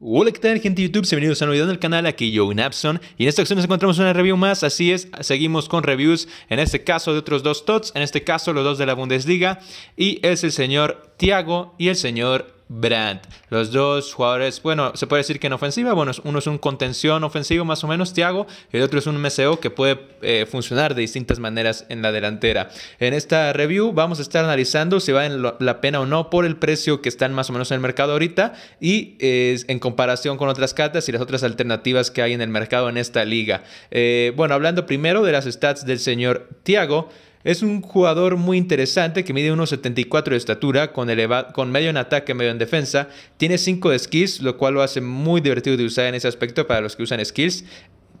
Hola, ¿qué tal gente de YouTube? Bienvenidos a un nuevo video del canal, aquí Joe Napson y en esta ocasión nos encontramos una review más, así es, seguimos con reviews, en este caso de otros dos tots, en este caso los dos de la Bundesliga y es el señor Thiago y el señor Brandt. Los dos jugadores, bueno, se puede decir que en ofensiva, bueno, uno es un contención ofensivo más o menos, Thiago, el otro es un MCO que puede eh, funcionar de distintas maneras en la delantera. En esta review vamos a estar analizando si vale la pena o no por el precio que están más o menos en el mercado ahorita y eh, en comparación con otras cartas y las otras alternativas que hay en el mercado en esta liga. Eh, bueno, hablando primero de las stats del señor Thiago, es un jugador muy interesante que mide 1,74 de estatura, con, con medio en ataque, medio en defensa. Tiene 5 de skills, lo cual lo hace muy divertido de usar en ese aspecto para los que usan skills.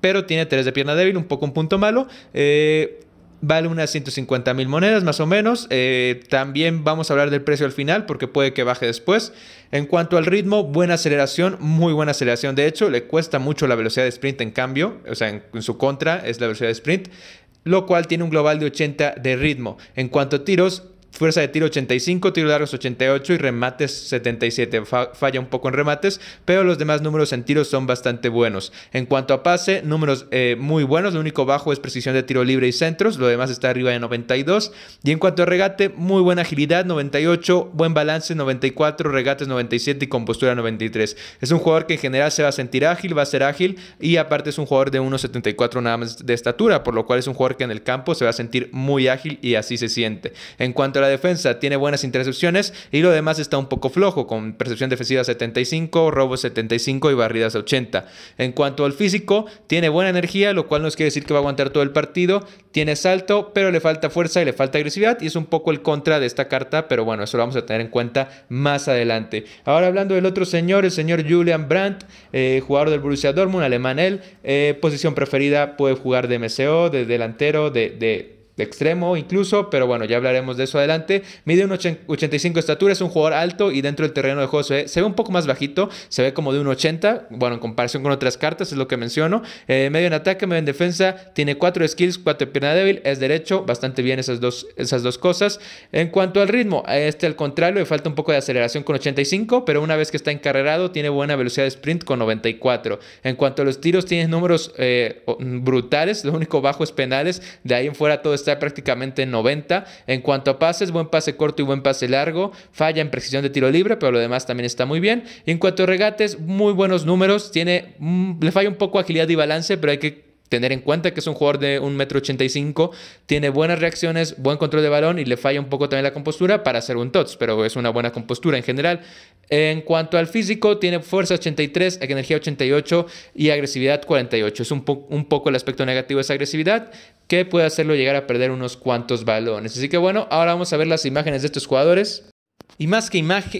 Pero tiene 3 de pierna débil, un poco un punto malo. Eh, vale unas 150 mil monedas más o menos. Eh, también vamos a hablar del precio al final porque puede que baje después. En cuanto al ritmo, buena aceleración, muy buena aceleración. De hecho, le cuesta mucho la velocidad de sprint en cambio, o sea, en su contra es la velocidad de sprint lo cual tiene un global de 80 de ritmo. En cuanto a tiros, fuerza de tiro 85, tiro largos 88 y remates 77. falla un poco en remates, pero los demás números en tiros son bastante buenos. En cuanto a pase, números eh, muy buenos. Lo único bajo es precisión de tiro libre y centros. Lo demás está arriba de 92. Y en cuanto a regate, muy buena agilidad, 98, buen balance, 94, regates 97 y compostura 93. Es un jugador que en general se va a sentir ágil, va a ser ágil y aparte es un jugador de 1.74 nada más de estatura, por lo cual es un jugador que en el campo se va a sentir muy ágil y así se siente. En cuanto a la defensa, tiene buenas intercepciones y lo demás está un poco flojo, con percepción defensiva 75, robos 75 y barridas 80. En cuanto al físico, tiene buena energía, lo cual nos quiere decir que va a aguantar todo el partido, tiene salto, pero le falta fuerza y le falta agresividad y es un poco el contra de esta carta, pero bueno, eso lo vamos a tener en cuenta más adelante. Ahora hablando del otro señor, el señor Julian Brandt, eh, jugador del Borussia Dortmund, alemán él, eh, posición preferida, puede jugar de MCO, de delantero, de extremo incluso, pero bueno, ya hablaremos de eso adelante. Mide un 85 de estatura, es un jugador alto y dentro del terreno de juego se ve, un poco más bajito, se ve como de un 80, bueno, en comparación con otras cartas, es lo que menciono. Eh, medio en ataque, medio en defensa, tiene 4 skills, 4 de pierna débil, es derecho, bastante bien esas dos, esas dos cosas. En cuanto al ritmo, este al contrario, le falta un poco de aceleración con 85, pero una vez que está encarrerado, tiene buena velocidad de sprint con 94. En cuanto a los tiros, tiene números eh, brutales, lo único bajo es penales, de ahí en fuera todo está prácticamente 90. En cuanto a pases, buen pase corto y buen pase largo. Falla en precisión de tiro libre, pero lo demás también está muy bien. en cuanto a regates, muy buenos números. Tiene, mm, le falla un poco agilidad y balance, pero hay que tener en cuenta que es un jugador de 1,85m, tiene buenas reacciones, buen control de balón y le falla un poco también la compostura para hacer un tots, pero es una buena compostura en general. En cuanto al físico, tiene fuerza 83, energía 88 y agresividad 48. Es un, un poco el aspecto negativo de esa agresividad que puede hacerlo llegar a perder unos cuantos balones. Así que bueno, ahora vamos a ver las imágenes de estos jugadores. Y más, que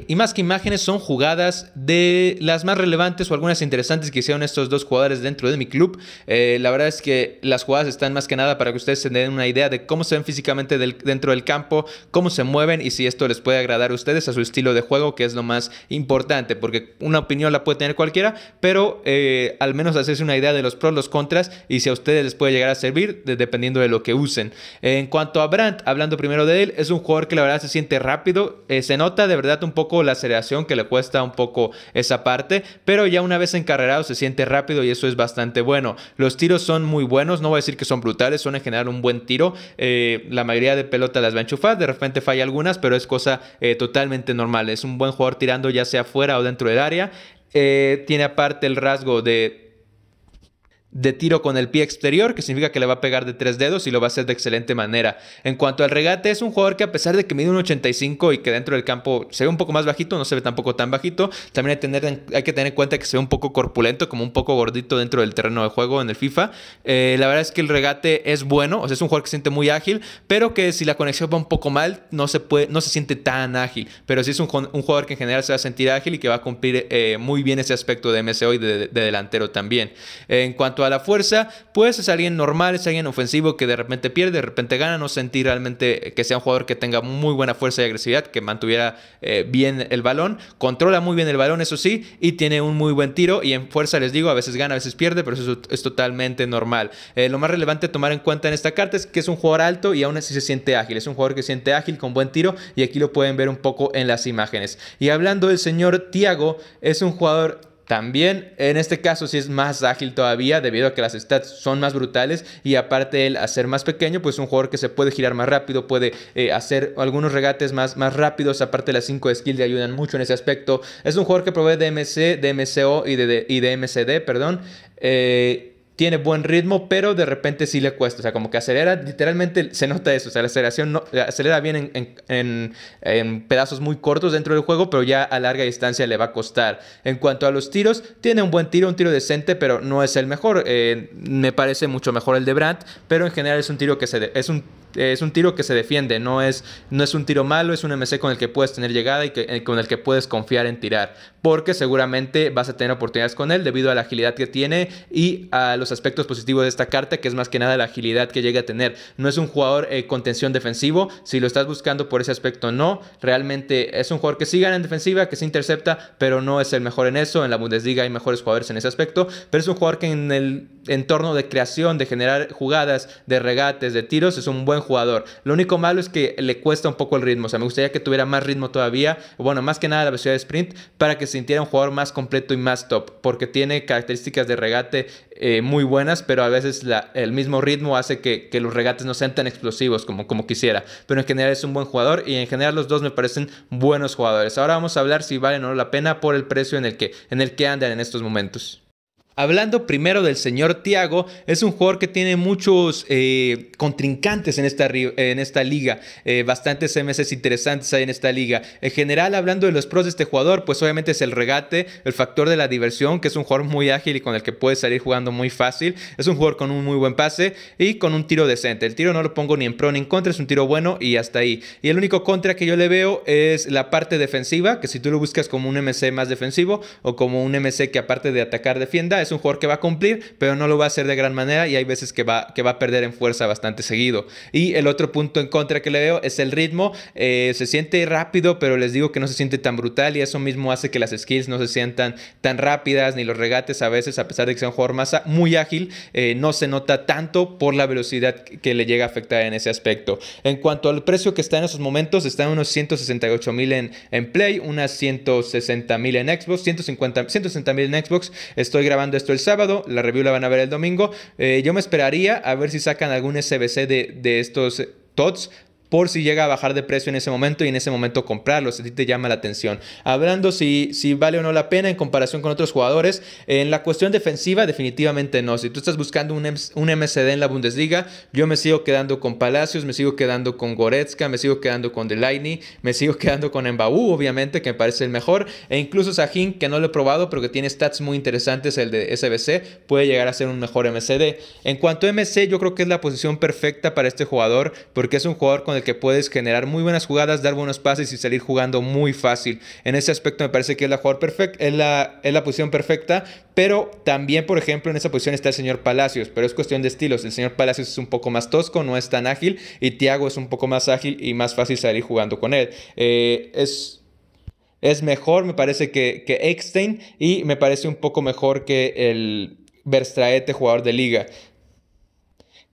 y más que imágenes son jugadas de las más relevantes o algunas interesantes que hicieron estos dos jugadores dentro de mi club. Eh, la verdad es que las jugadas están más que nada para que ustedes se den una idea de cómo se ven físicamente dentro del campo, cómo se mueven y si esto les puede agradar a ustedes a su estilo de juego, que es lo más importante, porque una opinión la puede tener cualquiera, pero eh, al menos hacerse una idea de los pros, los contras y si a ustedes les puede llegar a servir dependiendo de lo que usen. en cuanto a Brandt, hablando primero de él, es un jugador que la verdad se siente rápido, eh, se nota de verdad un poco la aceleración que le cuesta un poco esa parte, pero ya una vez encarrerado se siente rápido y eso es bastante bueno. Los tiros son muy buenos, no voy a decir que son brutales, son en general un buen tiro. Eh, la mayoría de pelotas las va a enchufar, de repente falla algunas, pero es cosa eh, totalmente normal. Es un buen jugador tirando ya sea fuera o dentro del área. Eh, tiene aparte el rasgo de de tiro con el pie exterior, que significa que le va a pegar de tres dedos y lo va a hacer de excelente manera. En cuanto al regate, es un jugador que a pesar de que mide un 85 y que dentro del campo se ve un poco más bajito, no se ve tampoco tan bajito, también hay, tener, hay que tener en cuenta que se ve un poco corpulento, como un poco gordito dentro del terreno de juego en el FIFA. Eh, la verdad es que el regate es bueno, o sea, es un jugador que se siente muy ágil, pero que si la conexión va un poco mal, no se, puede, no se siente tan ágil. Pero sí es un, jugador que en general se va a sentir ágil y que va a cumplir eh, muy bien ese aspecto de MSO y de, delantero también. en cuanto a la fuerza, pues es alguien normal, es alguien ofensivo que de repente pierde, de repente gana. No sentí realmente que sea un jugador que tenga muy buena fuerza y agresividad, que mantuviera eh, bien el balón. Controla muy bien el balón, eso sí, y tiene un muy buen tiro. Y en fuerza, les digo, a veces gana, a veces pierde, pero eso es totalmente normal. Eh, lo más relevante a tomar en cuenta en esta carta es que es un jugador alto y aún así se siente ágil. Es un jugador que se siente ágil con buen tiro y aquí lo pueden ver un poco en las imágenes. Y hablando del señor Tiago, es un jugador también en este caso si es más ágil todavía debido a que las stats son más brutales y aparte el hacer más pequeño, pues un jugador que se puede girar más rápido, puede eh, hacer algunos regates más, más rápidos, aparte las 5 de skill le ayudan mucho en ese aspecto. Es un jugador que provee DMC, DMCO y, de, y DMCD, perdón. Eh, tiene buen ritmo, pero de repente sí le cuesta. O sea, como que acelera, literalmente se nota eso. O sea, la aceleración no, acelera bien en, en, pedazos muy cortos dentro del juego, pero ya a larga distancia le va a costar. En cuanto a los tiros, tiene un buen tiro, un tiro decente, pero no es el mejor. Eh, me parece mucho mejor el de Brandt, pero en general es un tiro que se es un es un tiro que se defiende, no es, no es un tiro malo, es un MC con el que puedes tener llegada y eh, con el que puedes confiar en tirar, porque seguramente vas a tener oportunidades con él debido a la agilidad que tiene y a los aspectos positivos de esta carta, que es más que nada la agilidad que llega a tener. No es un jugador eh, contención con tensión defensivo, si lo estás buscando por ese aspecto, no, realmente es un jugador que sí gana en defensiva, que se intercepta, pero no es el mejor en eso, en la Bundesliga hay mejores jugadores en ese aspecto, pero es un jugador que en el entorno de creación, de generar jugadas, de regates, de tiros, es un buen jugador. Lo único malo es que le cuesta un poco el ritmo. O sea, me gustaría que tuviera más ritmo todavía. Bueno, más que nada la velocidad de sprint para que se sintiera un jugador más completo y más top. Porque tiene características de regate eh, muy buenas, pero a veces el mismo ritmo hace que, los regates no sean tan explosivos como, como quisiera. Pero en general es un buen jugador y en general los dos me parecen buenos jugadores. Ahora vamos a hablar si valen o no la pena por el precio en el que, en el que andan en estos momentos. Hablando primero del señor Thiago es un jugador que tiene muchos eh, contrincantes en esta, en esta liga, eh, bastantes MS interesantes ahí en esta liga. En general, hablando de los pros de este jugador, pues obviamente es el regate, el factor de la diversión, que es un jugador muy ágil y con el que puede salir jugando muy fácil. Es un jugador con un muy buen pase y con un tiro decente. El tiro no lo pongo ni en pro ni en contra, es un tiro bueno y hasta ahí. Y el único contra que yo le veo es la parte defensiva, que si tú lo buscas como un MC más defensivo o como un MC que aparte de atacar defienda, es un jugador que va a cumplir, pero no lo va a hacer de gran manera y hay veces que va, que va a perder en fuerza bastante seguido. Y el otro punto en contra que le veo es el ritmo, eh, se siente rápido, pero les digo que no se siente tan brutal y eso mismo hace que las skills no se sientan tan rápidas, ni los regates a veces, a pesar de que sea un jugador masa muy ágil, eh, no se nota tanto por la velocidad que le llega a afectar en ese aspecto. En cuanto al precio que está en esos momentos, está en unos 168 mil en, en Play, unas 160 mil en Xbox, 150 160 mil en Xbox, estoy grabando esto el sábado, la review la van a ver el domingo. Eh, yo me esperaría a ver si sacan algún SBC de, de estos eh, TOTS por si llega a bajar de precio en ese momento y en ese momento comprarlo, si te llama la atención. Hablando si, si vale o no la pena en comparación con otros jugadores, en la cuestión defensiva definitivamente no. Si tú estás buscando un, un MCD en la Bundesliga, yo me sigo quedando con Palacios, me sigo quedando con Goretzka, me sigo quedando con Delaney, me sigo quedando con Mbaú, obviamente, que me parece el mejor, e incluso Sahin, que no lo he probado, pero que tiene stats muy interesantes, el de SBC, puede llegar a ser un mejor MCD. En cuanto a MC, yo creo que es la posición perfecta para este jugador, porque es un jugador con el que puedes generar muy buenas jugadas, dar buenos pases y salir jugando muy fácil. En ese aspecto me parece que es la, la, posición perfecta, pero también, por ejemplo, en esa posición está el señor Palacios, pero es cuestión de estilos. El señor Palacios es un poco más tosco, no es tan ágil, y Thiago es un poco más ágil y más fácil salir jugando con él. Eh, es es mejor, me parece, que, que Eckstein y me parece un poco mejor que el Verstraete, jugador de liga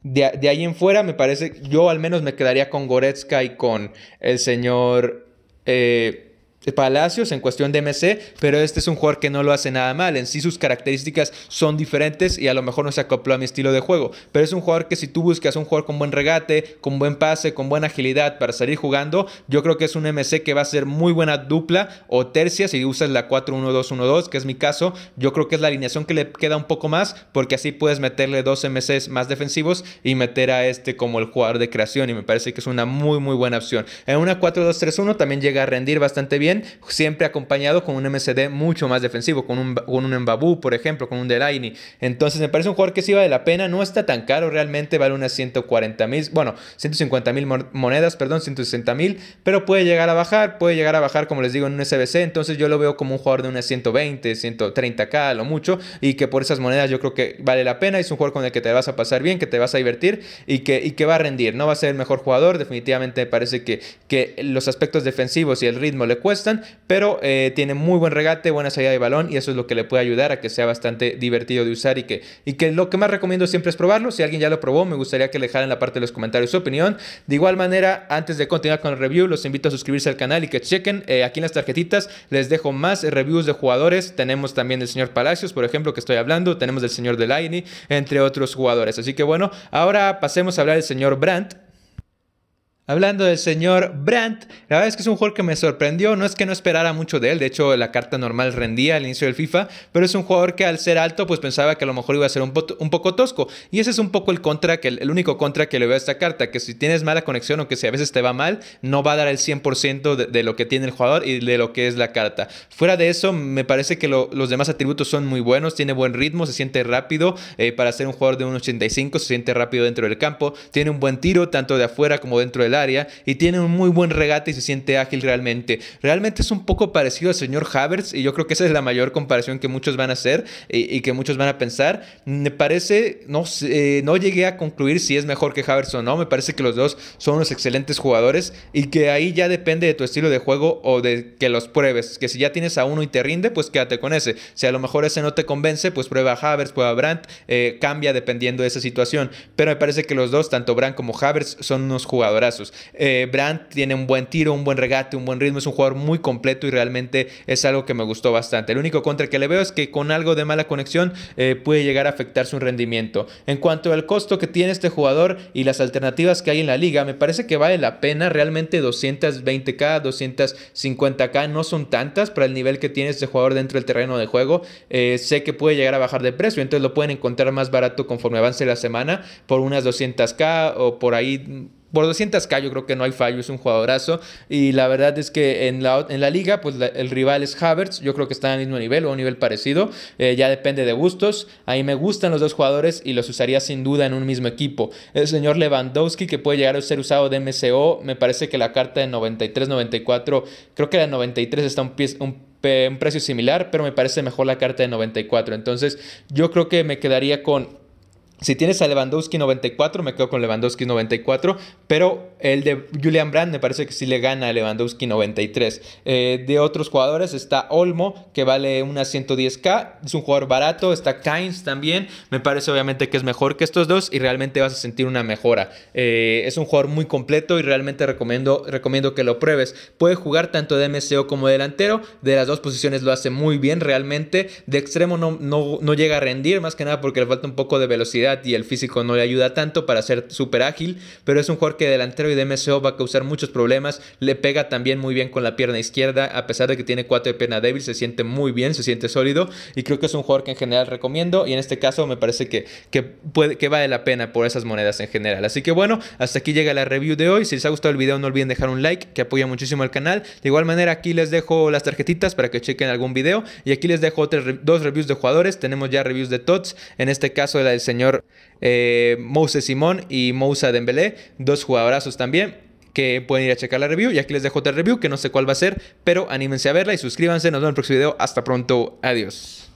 de, ahí en fuera, me parece, yo al menos me quedaría con Goretzka y con el señor eh, eh, palacios en cuestión de MC, pero este es un jugador que no lo hace nada mal. En sí sus características son diferentes y a lo mejor no se acopló a mi estilo de juego, pero es un jugador que si tú buscas un jugador con buen regate, con buen pase, con buena agilidad para salir jugando, yo creo que es un MC que va a ser muy buena dupla o tercia si usas la 4-1-2-1-2, que es mi caso. Yo creo que es la alineación que le queda un poco más porque así puedes meterle dos MCs más defensivos y meter a este como el jugador de creación y me parece que es una muy muy buena opción. En una 4-2-3-1 también llega a rendir bastante bien siempre acompañado con un MCD mucho más defensivo, con un, con Mbabu, por ejemplo, con un Delaney. Entonces me parece un jugador que sí vale la pena, no está tan caro realmente, vale unas 140 mil, bueno, 150 mil monedas, perdón, 160 mil, pero puede llegar a bajar, puede llegar a bajar, como les digo, en un SBC. Entonces yo lo veo como un jugador de unas 120, 130k, lo mucho, y que por esas monedas yo creo que vale la pena. Es un jugador con el que te vas a pasar bien, que te vas a divertir y que, que va a rendir. No va a ser el mejor jugador, definitivamente me parece que, que los aspectos defensivos y el ritmo le cuesta pero eh, tiene muy buen regate, buena salida de balón y eso es lo que le puede ayudar a que sea bastante divertido de usar y que, y que lo que más recomiendo siempre es probarlo. Si alguien ya lo probó, me gustaría que le en la parte de los comentarios su opinión. De igual manera, antes de continuar con el review, los invito a suscribirse al canal y que chequen eh, aquí en las tarjetitas. Les dejo más eh, reviews de jugadores. Tenemos también el señor Palacios, por ejemplo, que estoy hablando. Tenemos el señor Delaney, entre otros jugadores. Así que bueno, ahora pasemos a hablar del señor Brandt Hablando del señor Brandt, la verdad es que es un jugador que me sorprendió. No es que no esperara mucho de él, de hecho, la carta normal rendía al inicio del FIFA, pero es un jugador que al ser alto, pues pensaba que a lo mejor iba a ser un, un poco tosco. Y ese es un poco el contra, que el, único contra que le veo a esta carta, que si tienes mala conexión o que si a veces te va mal, no va a dar el 100% de, lo que tiene el jugador y de lo que es la carta. Fuera de eso, me parece que los demás atributos son muy buenos, tiene buen ritmo, se siente rápido. Eh, para ser un jugador de 1.85, se siente rápido dentro del campo, tiene un buen tiro, tanto de afuera como dentro del área y tiene un muy buen regate y se siente ágil realmente. Realmente es un poco parecido al señor Havertz y yo creo que esa es la mayor comparación que muchos van a hacer y, que muchos van a pensar. Me parece, no, eh, no llegué a concluir si es mejor que Havers o no, me parece que los dos son unos excelentes jugadores y que ahí ya depende de tu estilo de juego o de que los pruebes, que si ya tienes a uno y te rinde, pues quédate con ese. Si a lo mejor ese no te convence, pues prueba a Havertz, prueba a Brandt, eh, cambia dependiendo de esa situación. Pero me parece que los dos, tanto Brandt como Havers son unos jugadorazos. Eh, Brandt tiene un buen tiro, un buen regate, un buen ritmo, es un jugador muy completo y realmente es algo que me gustó bastante. El único contra que le veo es que con algo de mala conexión eh, puede llegar a afectar su rendimiento. En cuanto al costo que tiene este jugador y las alternativas que hay en la liga, me parece que vale la pena realmente 220k, 250k, no son tantas para el nivel que tiene este jugador dentro del terreno de juego. Eh, sé que puede llegar a bajar de precio, entonces lo pueden encontrar más barato conforme avance la semana por unas 200k o por ahí por 200k yo creo que no hay fallo, es un jugadorazo. Y la verdad es que en la, en la liga, pues el rival es Havertz, yo creo que están al mismo nivel o a un nivel parecido, eh, ya depende de gustos. Ahí me gustan los dos jugadores y los usaría sin duda en un mismo equipo. El señor Lewandowski, que puede llegar a ser usado de MCO, me parece que la carta de 93-94, creo que la 93 está un, un un precio similar, pero me parece mejor la carta de 94. Entonces, yo creo que me quedaría con si tienes a Lewandowski 94, me quedo con Lewandowski 94, pero el de Julian Brand me parece que sí le gana a Lewandowski 93. Eh, de otros jugadores está Olmo, que vale unas 110k, es un jugador barato, está Kainz también, me parece obviamente que es mejor que estos dos y realmente vas a sentir una mejora. Eh, es un jugador muy completo y realmente recomiendo, recomiendo que lo pruebes. Puede jugar tanto de MCO como delantero, de las dos posiciones lo hace muy bien realmente, de extremo no, no llega a rendir, más que nada porque le falta un poco de velocidad y el físico no le ayuda tanto para ser súper ágil, pero es un jugador que delantero y de MSO va a causar muchos problemas. Le pega también muy bien con la pierna izquierda, a pesar de que tiene cuatro de pena débil, se siente muy bien, se siente sólido y creo que es un jugador que en general recomiendo y en este caso me parece que, que, que vale la pena por esas monedas en general. Así que bueno, hasta aquí llega la review de hoy. Si les ha gustado el video no olviden dejar un like que apoya muchísimo al canal. De igual manera aquí les dejo las tarjetitas para que chequen algún video y aquí les dejo dos reviews de jugadores. Tenemos ya reviews de TOTS, en este caso la del señor eh, Simón y Moussa Dembélé, dos jugadorazos también que pueden ir a checar la review. Y aquí les dejo otra review que no sé cuál va a ser, pero anímense a verla y suscríbanse. Nos vemos en el próximo video. Hasta pronto. Adiós.